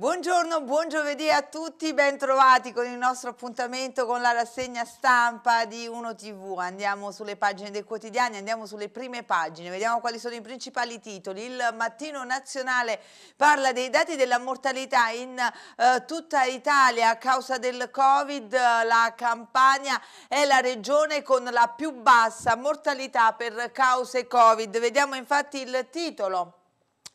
Buongiorno, buon giovedì a tutti, bentrovati con il nostro appuntamento con la rassegna stampa di Uno TV. Andiamo sulle pagine dei quotidiani, andiamo sulle prime pagine, vediamo quali sono i principali titoli. Il Mattino Nazionale parla dei dati della mortalità in eh, tutta Italia a causa del Covid. Eh, la Campania è la regione con la più bassa mortalità per cause Covid. Vediamo infatti il titolo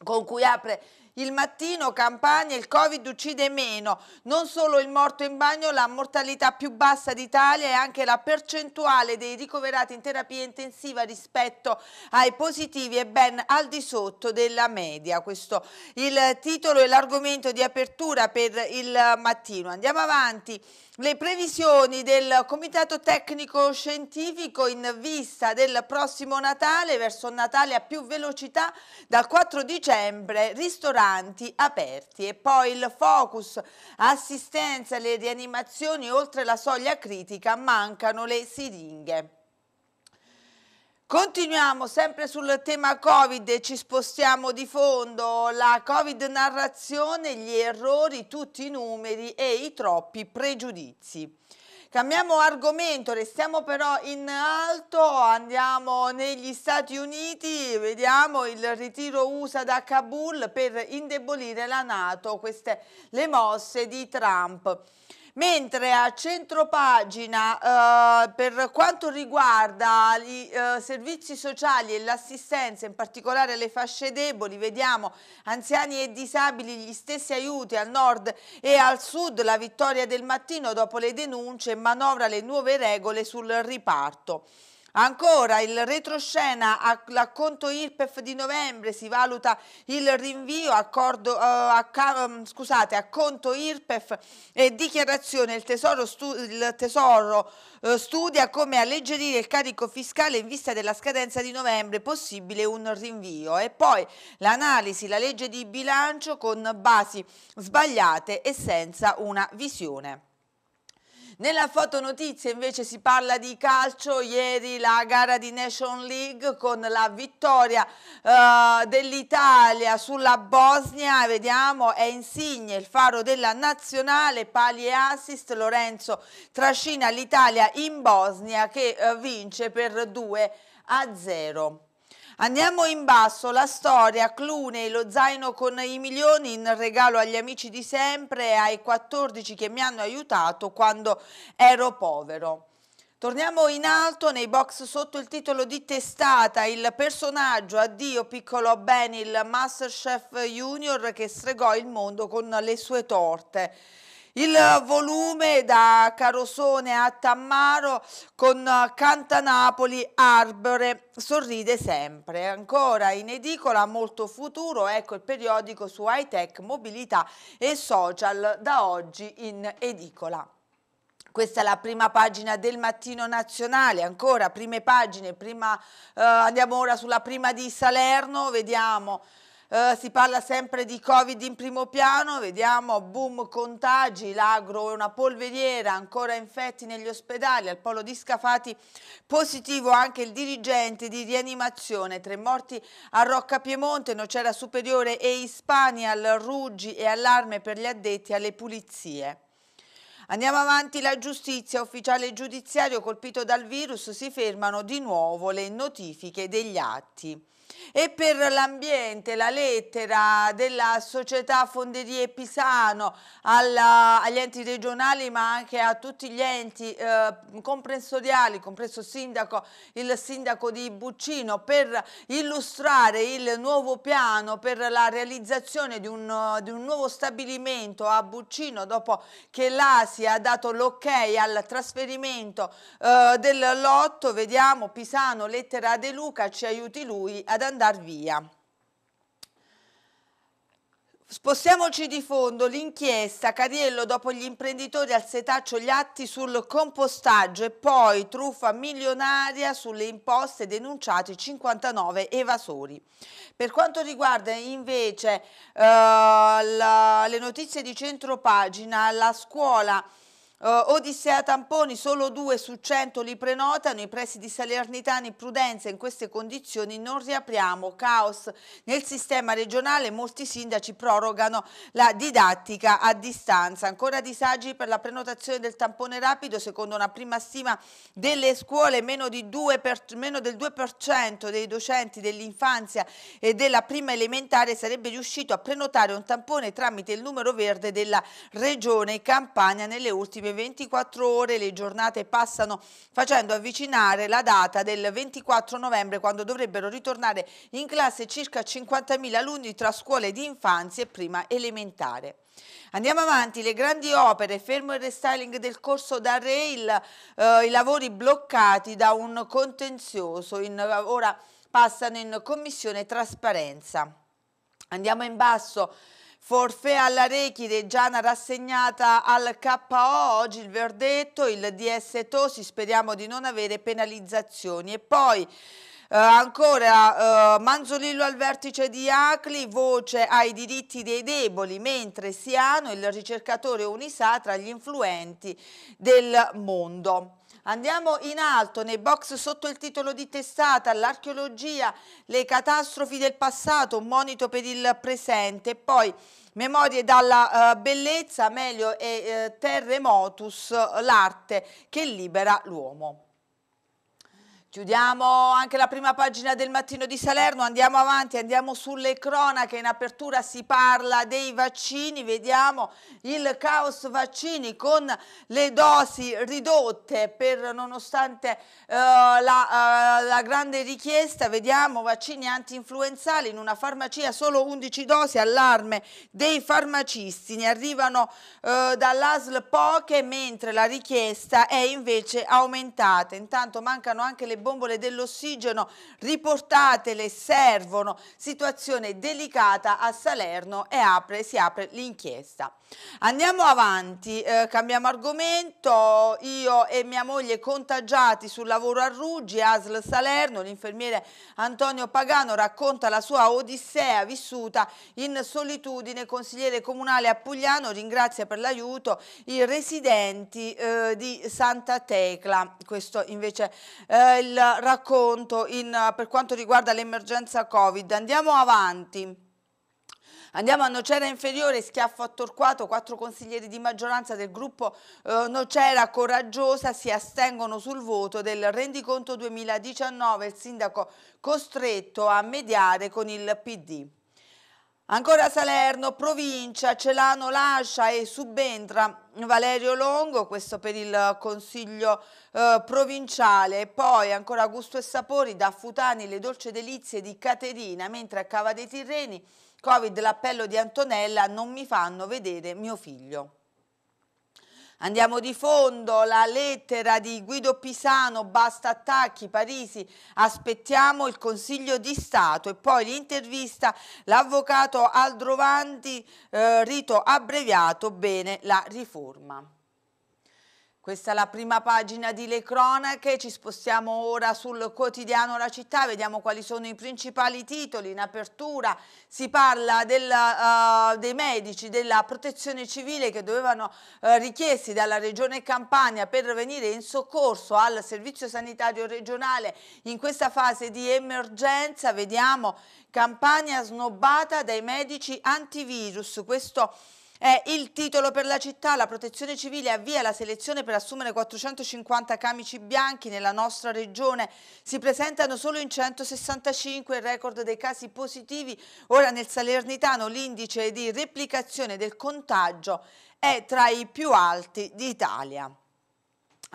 con cui apre il mattino campagna, il Covid uccide meno, non solo il morto in bagno, la mortalità più bassa d'Italia e anche la percentuale dei ricoverati in terapia intensiva rispetto ai positivi è ben al di sotto della media. Questo il titolo e l'argomento di apertura per il mattino. Andiamo avanti le previsioni del Comitato Tecnico Scientifico in vista del prossimo Natale, verso Natale a più velocità, dal 4 dicembre ristoranti aperti e poi il focus assistenza alle rianimazioni oltre la soglia critica, mancano le siringhe. Continuiamo sempre sul tema Covid, e ci spostiamo di fondo, la Covid narrazione, gli errori, tutti i numeri e i troppi pregiudizi. Cambiamo argomento, restiamo però in alto, andiamo negli Stati Uniti, vediamo il ritiro USA da Kabul per indebolire la Nato, queste le mosse di Trump. Mentre a centropagina eh, per quanto riguarda i eh, servizi sociali e l'assistenza, in particolare alle fasce deboli, vediamo anziani e disabili gli stessi aiuti al nord e al sud, la vittoria del mattino dopo le denunce, manovra le nuove regole sul riparto. Ancora il retroscena all'acconto IRPEF di novembre si valuta il rinvio accordo, uh, a, um, scusate, acconto IRPEF e dichiarazione il Tesoro, stu il tesoro uh, studia come alleggerire il carico fiscale in vista della scadenza di novembre, possibile un rinvio e poi l'analisi, la legge di bilancio con basi sbagliate e senza una visione. Nella fotonotizia invece si parla di calcio, ieri la gara di Nation League con la vittoria eh, dell'Italia sulla Bosnia, vediamo è Insigne il faro della nazionale, pali e assist, Lorenzo trascina l'Italia in Bosnia che eh, vince per 2 a 0. Andiamo in basso, la storia, Clooney, lo zaino con i milioni in regalo agli amici di sempre e ai 14 che mi hanno aiutato quando ero povero. Torniamo in alto nei box sotto il titolo di testata, il personaggio addio piccolo Ben, il Masterchef Junior che stregò il mondo con le sue torte. Il volume da Carosone a Tammaro con eh, Canta Napoli Arbore sorride sempre. Ancora in edicola molto futuro, ecco il periodico su high tech, mobilità e social da oggi in edicola. Questa è la prima pagina del Mattino Nazionale, ancora prime pagine, prima, eh, andiamo ora sulla prima di Salerno, vediamo eh, si parla sempre di Covid in primo piano, vediamo boom contagi, l'agro è una polveriera, ancora infetti negli ospedali, al polo di Scafati positivo anche il dirigente di rianimazione, tre morti a Rocca Piemonte, Nocera Superiore e Ispania al Ruggi e allarme per gli addetti alle pulizie. Andiamo avanti, la giustizia ufficiale giudiziario colpito dal virus si fermano di nuovo le notifiche degli atti. E per l'ambiente la lettera della società Fonderie Pisano alla, agli enti regionali ma anche a tutti gli enti eh, comprensoriali, compreso sindaco, il sindaco di Buccino per illustrare il nuovo piano per la realizzazione di un, di un nuovo stabilimento a Buccino dopo che l'ASI ha dato l'ok al trasferimento eh, del lotto, vediamo Pisano, lettera De Luca, ci aiuti lui ad andare andare via. Spostiamoci di fondo, l'inchiesta Cariello dopo gli imprenditori al setaccio gli atti sul compostaggio e poi truffa milionaria sulle imposte denunciati 59 evasori. Per quanto riguarda invece eh, la, le notizie di centropagina, la scuola Uh, Odissea Tamponi, solo due su 100 li prenotano, i pressi di Salernitani, prudenza in queste condizioni, non riapriamo, caos nel sistema regionale, molti sindaci prorogano la didattica a distanza. Ancora disagi per la prenotazione del tampone rapido, secondo una prima stima delle scuole, meno, per, meno del 2% dei docenti dell'infanzia e della prima elementare sarebbe riuscito a prenotare un tampone tramite il numero verde della regione Campania nelle ultime ultime 24 ore le giornate passano facendo avvicinare la data del 24 novembre quando dovrebbero ritornare in classe circa 50.000 alunni tra scuole di infanzia e prima elementare. Andiamo avanti, le grandi opere, fermo il restyling del corso da Rail, eh, i lavori bloccati da un contenzioso, in, ora passano in commissione trasparenza. Andiamo in basso, Forfè alla Rechi, Reggiana rassegnata al KO, oggi il verdetto, il DS Tosi, speriamo di non avere penalizzazioni. E poi... Uh, ancora uh, Manzolillo al vertice di Acli, voce ai diritti dei deboli, mentre Siano, il ricercatore Unisa, tra gli influenti del mondo. Andiamo in alto nei box sotto il titolo di testata, l'archeologia, le catastrofi del passato, un monito per il presente, poi Memorie dalla uh, bellezza, meglio e uh, terremotus, l'arte che libera l'uomo. Chiudiamo anche la prima pagina del mattino di Salerno, andiamo avanti, andiamo sulle cronache, in apertura si parla dei vaccini, vediamo il caos vaccini con le dosi ridotte per nonostante uh, la, uh, la, grande richiesta, vediamo vaccini anti-influenzali in una farmacia solo 11 dosi, allarme dei farmacisti, ne arrivano uh, eh, dall'ASL poche mentre la richiesta è invece aumentata, intanto mancano anche le bombole dell'ossigeno, riportatele, servono. Situazione delicata a Salerno e apre, si apre l'inchiesta. Andiamo avanti, eh, cambiamo argomento. Io e mia moglie contagiati sul lavoro a Ruggi, ASL Salerno, l'infermiere Antonio Pagano racconta la sua odissea vissuta in solitudine. Consigliere comunale a Pugliano ringrazia per l'aiuto i residenti eh, di Santa Tecla. Questo invece eh, il il racconto in, per quanto riguarda l'emergenza Covid. Andiamo avanti. Andiamo a Nocera Inferiore, schiaffo a Torquato, quattro consiglieri di maggioranza del gruppo eh, Nocera Coraggiosa si astengono sul voto del rendiconto 2019, il sindaco costretto a mediare con il PD. Ancora Salerno, provincia, Celano lascia e subentra Valerio Longo, questo per il Consiglio eh, provinciale. Poi ancora Gusto e Sapori, da Futani le dolce delizie di Caterina, mentre a Cava dei Tirreni, Covid l'appello di Antonella, non mi fanno vedere mio figlio. Andiamo di fondo, la lettera di Guido Pisano, basta attacchi, Parisi, aspettiamo il Consiglio di Stato e poi l'intervista l'avvocato Aldrovanti, eh, rito abbreviato, bene la riforma. Questa è la prima pagina di Le Cronache, ci spostiamo ora sul quotidiano La Città, vediamo quali sono i principali titoli. In apertura si parla della, uh, eh, dei medici della protezione civile che dovevano uh, richiesti dalla Regione Campania per venire in soccorso al Servizio Sanitario Regionale in questa fase di emergenza. Vediamo Campania snobbata dai medici antivirus. Questo è il titolo per la città, la protezione civile avvia la selezione per assumere 450 camici bianchi nella nostra regione. Si presentano solo in 165 il record dei casi positivi. Ora nel Salernitano l'indice di replicazione del contagio è tra i più alti d'Italia.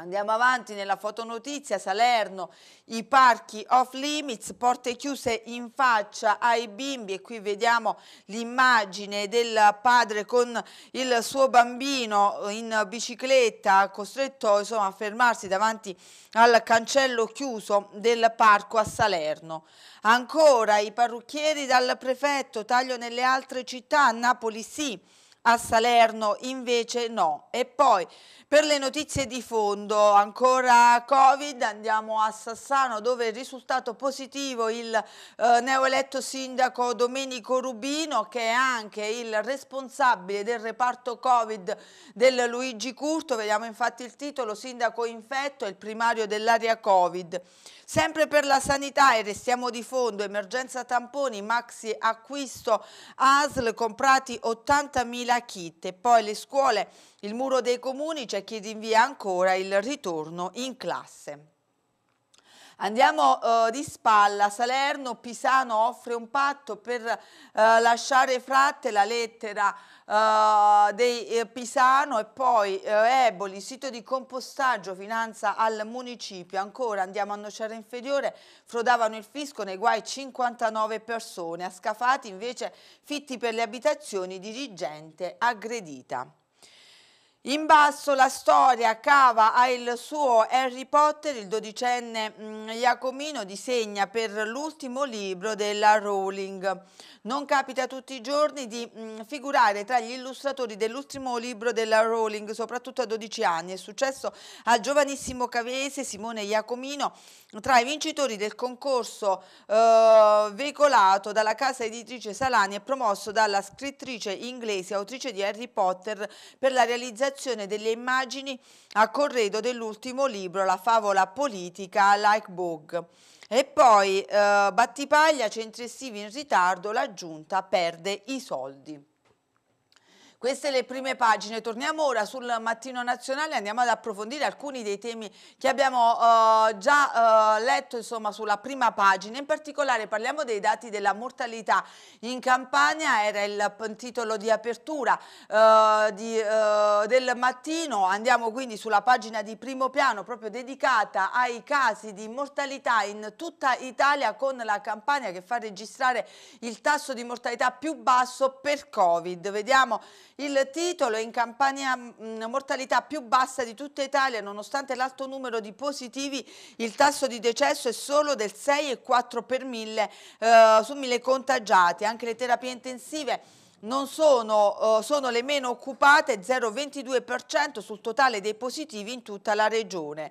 Andiamo avanti nella fotonotizia, Salerno, i parchi off limits, porte chiuse in faccia ai bimbi e qui vediamo l'immagine del padre con il suo bambino in bicicletta costretto insomma, a fermarsi davanti al cancello chiuso del parco a Salerno. Ancora i parrucchieri dal prefetto, taglio nelle altre città, Napoli sì a Salerno invece no. E poi per le notizie di fondo, ancora Covid, andiamo a Sassano dove è risultato positivo il eh, neoeletto sindaco Domenico Rubino che è anche il responsabile del reparto Covid del Luigi Curto, vediamo infatti il titolo, sindaco infetto e il primario dell'area Covid. Sempre per la sanità e restiamo di fondo, emergenza tamponi, maxi acquisto ASL, comprati 80.000 kit e poi le scuole, il muro dei comuni, c'è chi rinvia ancora il ritorno in classe. Andiamo eh, di spalla, Salerno, Pisano offre un patto per eh, lasciare fratte la lettera eh, dei eh, Pisano e poi eh, Eboli, sito di compostaggio, finanza al municipio. Ancora andiamo a Nocera Inferiore, frodavano il fisco nei guai 59 persone, a Scafati invece fitti per le abitazioni, dirigente aggredita. In basso la storia cava ha il suo Harry Potter, il dodicenne mh, mm, Iacomino disegna per l'ultimo libro della Rowling. Non capita tutti i giorni di mm, figurare tra gli illustratori dell'ultimo libro della Rowling, soprattutto a 12 anni. È successo al giovanissimo cavese Simone Iacomino tra i vincitori del concorso eh, veicolato dalla casa editrice Salani e promosso dalla scrittrice inglese, autrice di Harry Potter, per la realizzazione pubblicazione delle immagini a corredo dell'ultimo libro, la favola politica Like Bog. E poi eh, Battipaglia, centri estivi in ritardo, la giunta perde i soldi. Queste le prime pagine, torniamo ora sul Mattino Nazionale, andiamo ad approfondire alcuni dei temi che abbiamo uh, già uh, letto insomma, sulla prima pagina, in particolare parliamo dei dati della mortalità in Campania, era il titolo di apertura uh, di, del mattino, andiamo quindi sulla pagina di primo piano proprio dedicata ai casi di mortalità in tutta Italia con la Campania che fa registrare il tasso di mortalità più basso per Covid. Vediamo il titolo è in campagna mortalità più bassa di tutta Italia, nonostante l'alto numero di positivi, il tasso di decesso è solo del 6,4 per mille eh, su mille contagiati. Anche le terapie intensive non sono, eh, sono le meno occupate, 0,22% sul totale dei positivi in tutta la regione.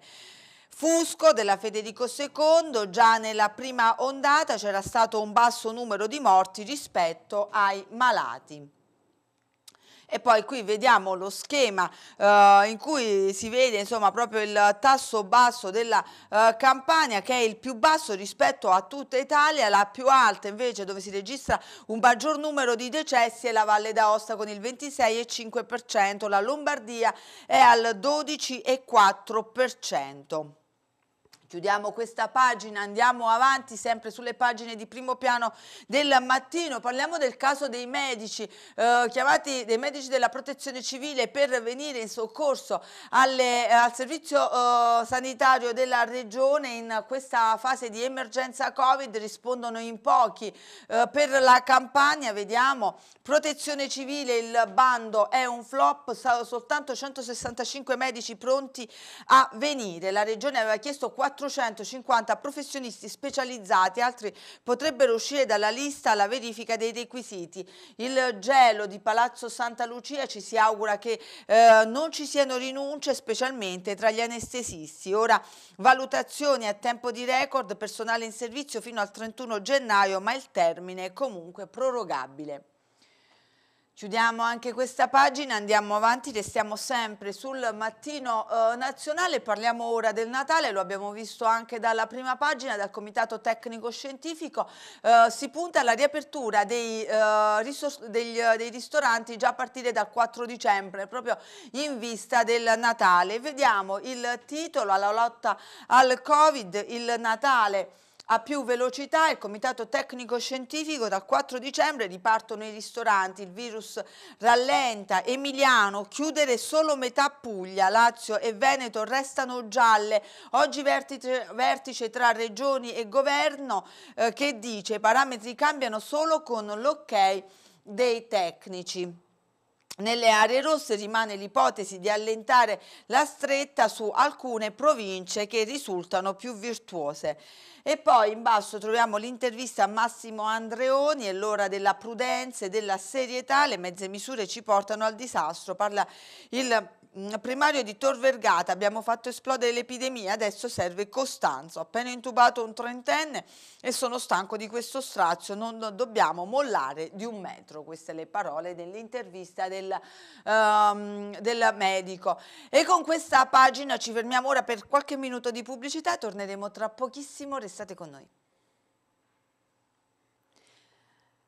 Fusco della Federico II, già nella prima ondata c'era stato un basso numero di morti rispetto ai malati. E poi qui vediamo lo schema eh, in cui si vede insomma, proprio il tasso basso della eh, Campania che è il più basso rispetto a tutta Italia, la più alta invece dove si registra un maggior numero di decessi è la Valle d'Aosta con il 26,5%, la Lombardia è al 12,4%. Chiudiamo questa pagina, andiamo avanti sempre sulle pagine di primo piano del mattino, parliamo del caso dei medici, eh, chiamati dei medici della protezione civile per venire in soccorso alle, eh, al servizio eh, sanitario della regione in questa fase di emergenza Covid, rispondono in pochi. Eh, per la campagna vediamo protezione civile, il bando è un flop, soltanto 165 medici pronti a venire, la regione aveva chiesto 4 450 professionisti specializzati, altri potrebbero uscire dalla lista alla verifica dei requisiti. Il gelo di Palazzo Santa Lucia ci si augura che eh, non ci siano rinunce, specialmente tra gli anestesisti. Ora valutazioni a tempo di record, personale in servizio fino al 31 gennaio, ma il termine è comunque prorogabile. Chiudiamo anche questa pagina, andiamo avanti, restiamo sempre sul mattino eh, nazionale, parliamo ora del Natale, lo abbiamo visto anche dalla prima pagina, dal Comitato Tecnico Scientifico, eh, si punta alla riapertura dei, eh, degli, dei, ristoranti già a partire dal 4 dicembre, proprio in vista del Natale. Vediamo il titolo alla lotta al Covid, il Natale a più velocità il Comitato Tecnico Scientifico dal 4 dicembre ripartono i ristoranti, il virus rallenta, Emiliano chiudere solo metà Puglia, Lazio e Veneto restano gialle. Oggi vertice, vertice tra regioni e governo eh, che dice i parametri cambiano solo con l'ok dei tecnici. Nelle aree rosse rimane l'ipotesi di allentare la stretta su alcune province che risultano più virtuose. E poi in basso troviamo l'intervista a Massimo Andreoni, è l'ora della prudenza e della serietà, le mezze misure ci portano al disastro, parla il Mm, primario di Tor Vergata, abbiamo fatto esplodere l'epidemia, adesso serve Costanzo, appena intubato un trentenne e sono stanco di questo strazio, non dobbiamo mollare di un metro, queste le parole dell'intervista del, um, del medico. E con questa pagina ci fermiamo ora per qualche minuto di pubblicità, torneremo tra pochissimo, restate con noi.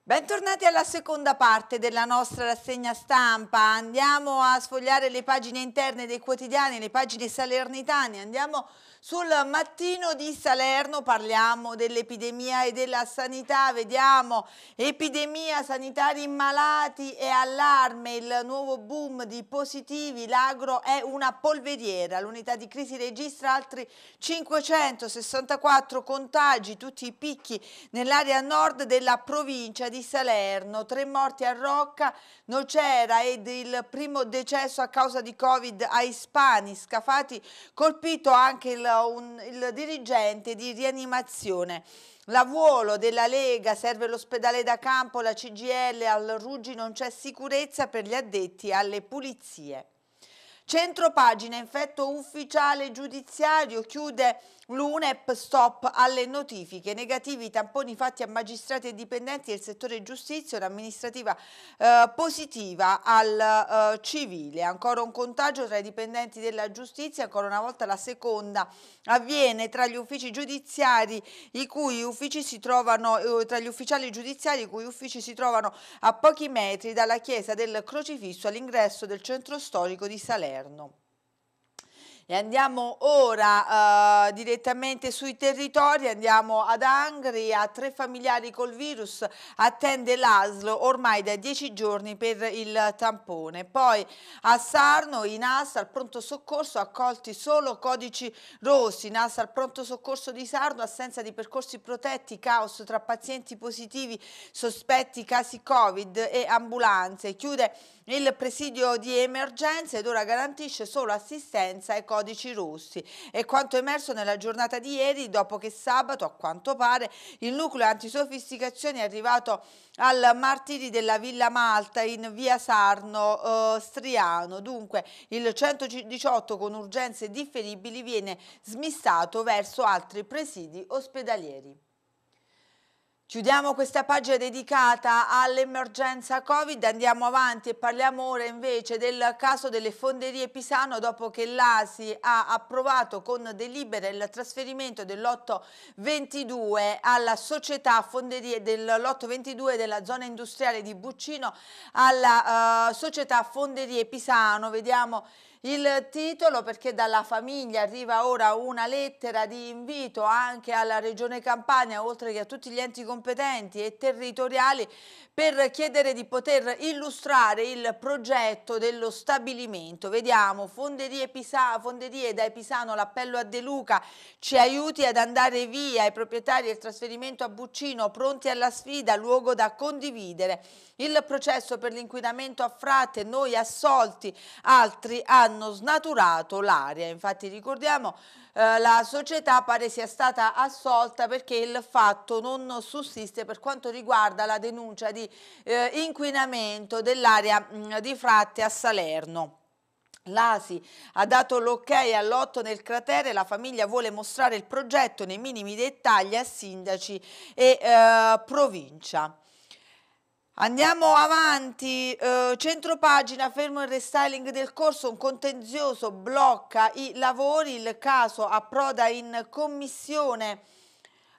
Bentornati alla seconda parte della nostra rassegna stampa, andiamo a sfogliare le pagine interne dei quotidiani, le pagine salernitane, andiamo sul mattino di Salerno parliamo dell'epidemia e della sanità, vediamo epidemia, sanitari malati e allarme, il nuovo boom di positivi, l'agro è una polveriera, l'unità di crisi registra altri 564 contagi, tutti i picchi nell'area nord della provincia di Salerno, tre morti a Rocca, Nocera ed il primo decesso a causa di Covid a Ispani, Scafati colpito anche il un, il dirigente di rianimazione. La Vuolo della Lega, serve l'ospedale da campo, la CGL, al Ruggi non c'è sicurezza per gli addetti alle pulizie. Centro pagina, infetto ufficiale giudiziario, chiude l'UNEP stop alle notifiche, negativi i tamponi fatti a magistrati e dipendenti del settore giustizia, un'amministrativa eh, positiva al eh, civile, ancora un contagio tra i dipendenti della giustizia, ancora una volta la seconda avviene tra gli uffici giudiziari i cui uffici si trovano eh, tra gli ufficiali giudiziari i cui uffici si trovano a pochi metri dalla chiesa del Crocifisso all'ingresso del centro storico di Salerno. E andiamo ora eh, direttamente sui territori, andiamo ad Angri, a tre familiari col virus, attende l'ASLO ormai da dieci giorni per il tampone. Poi a Sarno, in ASA, al pronto soccorso, accolti solo codici rossi, in ASA al pronto soccorso di Sarno, assenza di percorsi protetti, caos tra pazienti positivi, sospetti, casi Covid e ambulanze. Chiude il presidio di emergenza ed ora garantisce solo assistenza ai codici rossi. È quanto emerso nella giornata di ieri dopo che sabato, a quanto pare, il nucleo antisofisticazione è arrivato al martiri della Villa Malta in via Sarno eh, Striano. Dunque il 118 con urgenze differibili viene smistato verso altri presidi ospedalieri. Chiudiamo questa pagina dedicata all'emergenza Covid, andiamo avanti e parliamo ora invece del caso delle fonderie Pisano dopo che l'ASI ha approvato con delibera il trasferimento del 22 alla società fonderie del della zona industriale di Buccino alla uh, società fonderie Pisano. Vediamo il titolo perché dalla famiglia arriva ora una lettera di invito anche alla Regione Campania oltre che a tutti gli enti competenti e territoriali per chiedere di poter illustrare il progetto dello stabilimento. Vediamo, Fonderie, Pisa, Fonderie da Pisano l'appello a De Luca ci aiuti ad andare via, i proprietari del trasferimento a Buccino pronti alla sfida, luogo da condividere. Il processo per l'inquinamento a Frate, noi assolti, altri ad hanno snaturato l'area. Infatti ricordiamo eh, la società pare sia stata assolta perché il fatto non sussiste per quanto riguarda la denuncia di eh, inquinamento dell'area mm, di Fratte a Salerno. L'ASI ha dato l'ok al lotto nel cratere, la famiglia vuole mostrare il progetto nei minimi dettagli a sindaci e eh, provincia. Andiamo avanti, eh, centro pagina, fermo il restyling del corso, un contenzioso blocca i lavori, il caso approda in commissione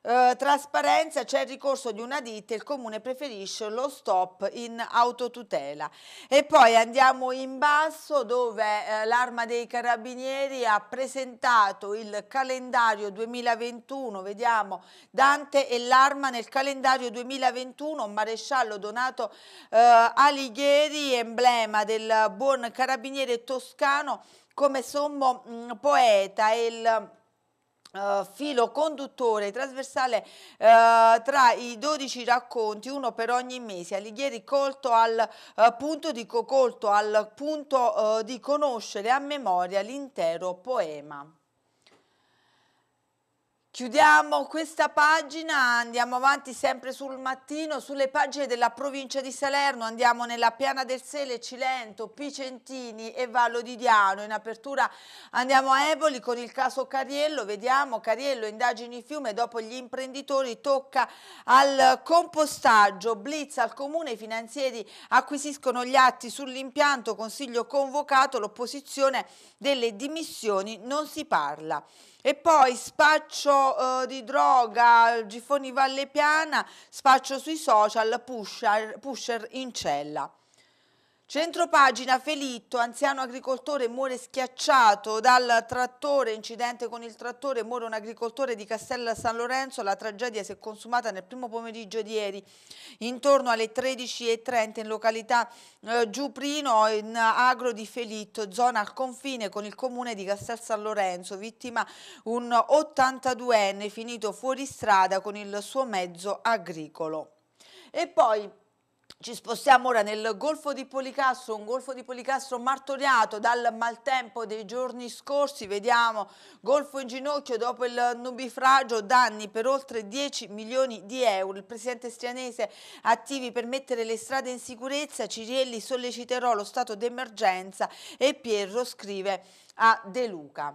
eh, trasparenza, c'è il ricorso di una ditta, il comune preferisce lo stop in autotutela. E poi andiamo in basso dove eh, l'arma dei carabinieri ha presentato il calendario 2021, vediamo Dante e l'arma nel calendario 2021, maresciallo Donato eh, Alighieri, emblema del buon carabiniere toscano come sommo mh, mm, poeta e il Uh, filo conduttore trasversale uh, tra i 12 racconti, uno per ogni mese, Alighieri colto al, uh, punto, di, colto al punto di conoscere a memoria l'intero poema. Chiudiamo questa pagina, andiamo avanti sempre sul mattino, sulle pagine della provincia di Salerno, andiamo nella Piana del Sele, Cilento, Picentini e Vallo di Diano. In apertura andiamo a Evoli con il caso Cariello, vediamo Cariello, indagini fiume, dopo gli imprenditori tocca al compostaggio, blitz al comune, i finanzieri acquisiscono gli atti sull'impianto, consiglio convocato, l'opposizione delle dimissioni non si parla. E poi spaccio dro eh, di droga, Gifoni Valle Piana, spaccio sui social, pusher, pusher in cella. Centropagina, Felitto, anziano agricoltore, muore schiacciato dal trattore, incidente con il trattore, muore un agricoltore di Castel San Lorenzo, la tragedia si è consumata nel primo pomeriggio di ieri intorno alle 13.30 in località eh, Giuprino in agro di Felitto, zona al confine con il comune di Castel San Lorenzo, vittima un 82enne finito fuori strada con il suo mezzo agricolo. E poi ci spostiamo ora nel Golfo di Policastro, un Golfo di Policastro martoriato dal maltempo dei giorni scorsi. Vediamo Golfo in ginocchio dopo il nubifragio, danni per oltre 10 milioni di euro. Il presidente strianese attivi per mettere le strade in sicurezza, Cirielli solleciterò lo stato d'emergenza e Pierro scrive a De Luca.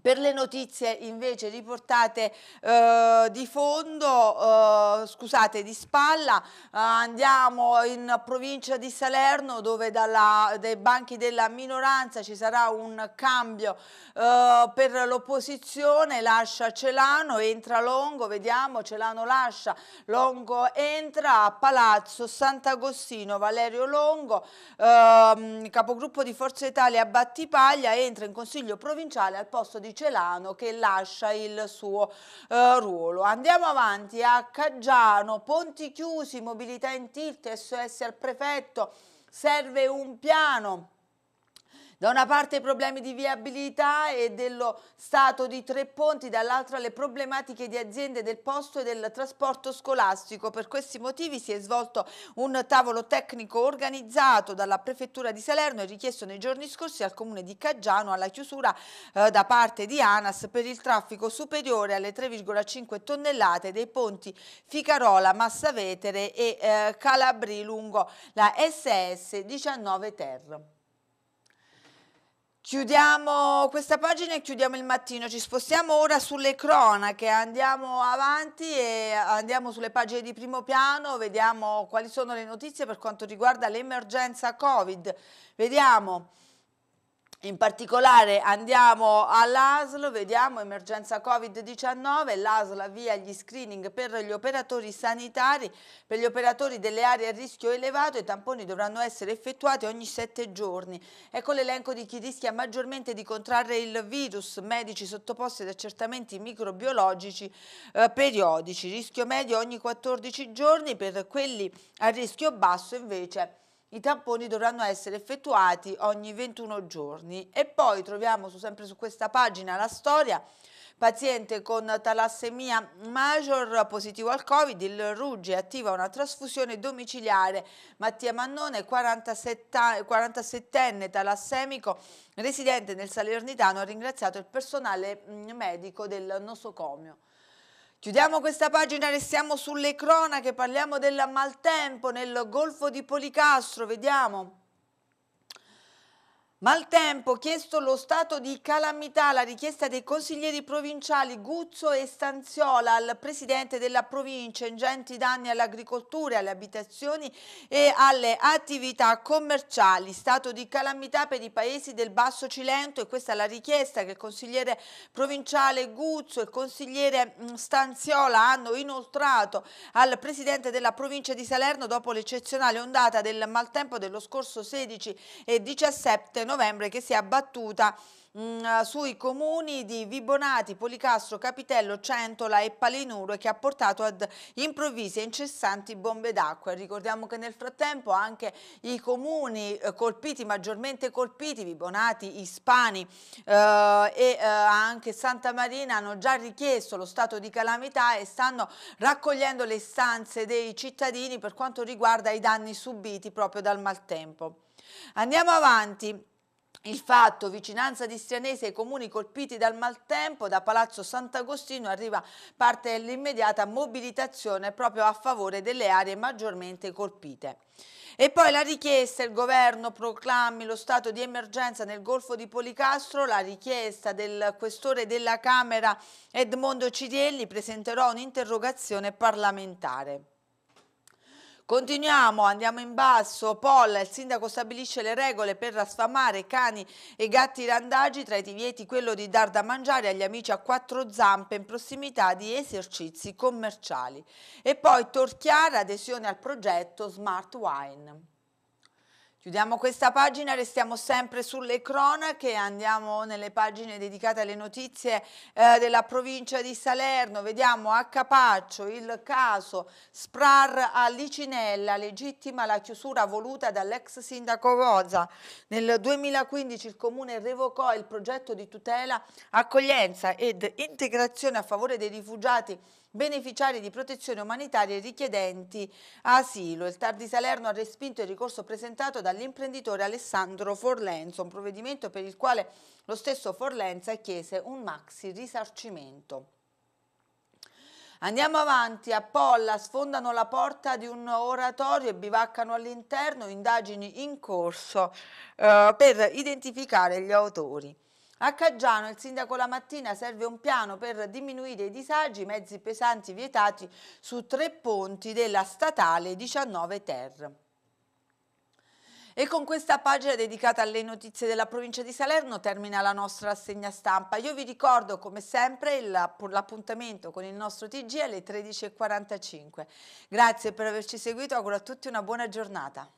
Per le notizie invece riportate eh, di fondo, eh, scusate, di spalla, eh, andiamo in provincia di Salerno dove dalla, dai banchi della minoranza ci sarà un cambio eh, per l'opposizione, lascia Celano, entra Longo, vediamo, Celano lascia, Longo entra a Palazzo Sant'Agostino, Valerio Longo, ehm, capogruppo di Forza Italia a Battipaglia, entra in consiglio provinciale al posto di di Celano che lascia il suo eh, ruolo. Andiamo avanti a Caggiano, ponti chiusi, mobilità in tilt, SOS al prefetto, serve un piano da una parte i problemi di viabilità e dello stato di Tre Ponti, dall'altra le problematiche di aziende del posto e del trasporto scolastico. Per questi motivi si è svolto un tavolo tecnico organizzato dalla Prefettura di Salerno e richiesto nei giorni scorsi al Comune di Caggiano alla chiusura eh, da parte di ANAS per il traffico superiore alle 3,5 tonnellate dei ponti Ficarola, Massavetere e eh, Calabri lungo la SS 19 Terra. Chiudiamo questa pagina e chiudiamo il mattino, ci spostiamo ora sulle cronache, andiamo avanti e andiamo sulle pagine di primo piano, vediamo quali sono le notizie per quanto riguarda l'emergenza Covid. Vediamo in particolare andiamo all'ASL, vediamo emergenza Covid-19, l'ASL avvia gli screening per gli operatori sanitari, per gli operatori delle aree a rischio elevato i tamponi dovranno essere effettuati ogni sette giorni. Ecco l'elenco di chi rischia maggiormente di contrarre il virus, medici sottoposti ad accertamenti microbiologici eh, periodici, rischio medio ogni 14 giorni, per quelli a rischio basso invece i tamponi dovranno essere effettuati ogni 21 giorni. E poi troviamo su, sempre su questa pagina la storia paziente con talassemia major positivo al covid, il Ruggi attiva una trasfusione domiciliare, Mattia Mannone 47, 47enne talassemico residente nel Salernitano ha ringraziato il personale mm, medico del nosocomio. Chiudiamo questa pagina, restiamo sulle cronache, parliamo del maltempo nel golfo di Policastro, vediamo. Maltempo, chiesto lo stato di calamità, la richiesta dei consiglieri provinciali Guzzo e Stanziola al presidente della provincia, ingenti danni all'agricoltura, alle abitazioni e alle attività commerciali, stato di calamità per i paesi del Basso Cilento e questa è la richiesta che il consigliere provinciale Guzzo e il consigliere Stanziola hanno inoltrato al presidente della provincia di Salerno dopo l'eccezionale ondata del maltempo dello scorso 16 e 17 novembre novembre che si è abbattuta mh, mm, sui comuni di Vibonati, Policastro, Capitello, Centola e Palinuro e che ha portato ad improvvise e incessanti bombe d'acqua. Ricordiamo che nel frattempo anche i comuni eh, colpiti, maggiormente colpiti, Vibonati, Ispani eh, e eh, anche Santa Marina hanno già richiesto lo stato di calamità e stanno raccogliendo le istanze dei cittadini per quanto riguarda i danni subiti proprio dal maltempo. Andiamo avanti. Il fatto, vicinanza di Stianese ai comuni colpiti dal maltempo, da Palazzo Sant'Agostino arriva parte dell'immediata mobilitazione proprio a favore delle aree maggiormente colpite. E poi la richiesta, il governo proclami lo stato di emergenza nel Golfo di Policastro, la richiesta del questore della Camera Edmondo Cirielli presenterò un'interrogazione parlamentare. Continuiamo, andiamo in basso. Polla, il sindaco stabilisce le regole per sfamare cani e gatti randaggi tra i divieti quello di dar da mangiare agli amici a quattro zampe in prossimità di esercizi commerciali. E poi Torchiara, adesione al progetto Smart Wine. Chiudiamo questa pagina, restiamo sempre sulle cronache, andiamo nelle pagine dedicate alle notizie eh, della provincia di Salerno, vediamo a Capaccio il caso Sprar a Licinella, legittima la chiusura voluta dall'ex sindaco Rosa. Nel 2015 il comune revocò il progetto di tutela, accoglienza ed integrazione a favore dei rifugiati beneficiari di protezione umanitaria e richiedenti asilo. Il Tardi Salerno ha respinto il ricorso presentato dall'imprenditore Alessandro Forlenzo, un provvedimento per il quale lo stesso Forlenza chiese un maxi risarcimento. Andiamo avanti, a Polla sfondano la porta di un oratorio e bivaccano all'interno, indagini in corso eh, per identificare gli autori. A Caggiano il sindaco la mattina serve un piano per diminuire i disagi, mezzi pesanti vietati su tre ponti della statale 19 Ter. E con questa pagina dedicata alle notizie della provincia di Salerno termina la nostra rassegna stampa. Io vi ricordo come sempre l'appuntamento con il nostro TG alle 13.45. Grazie per averci seguito, auguro a tutti una buona giornata.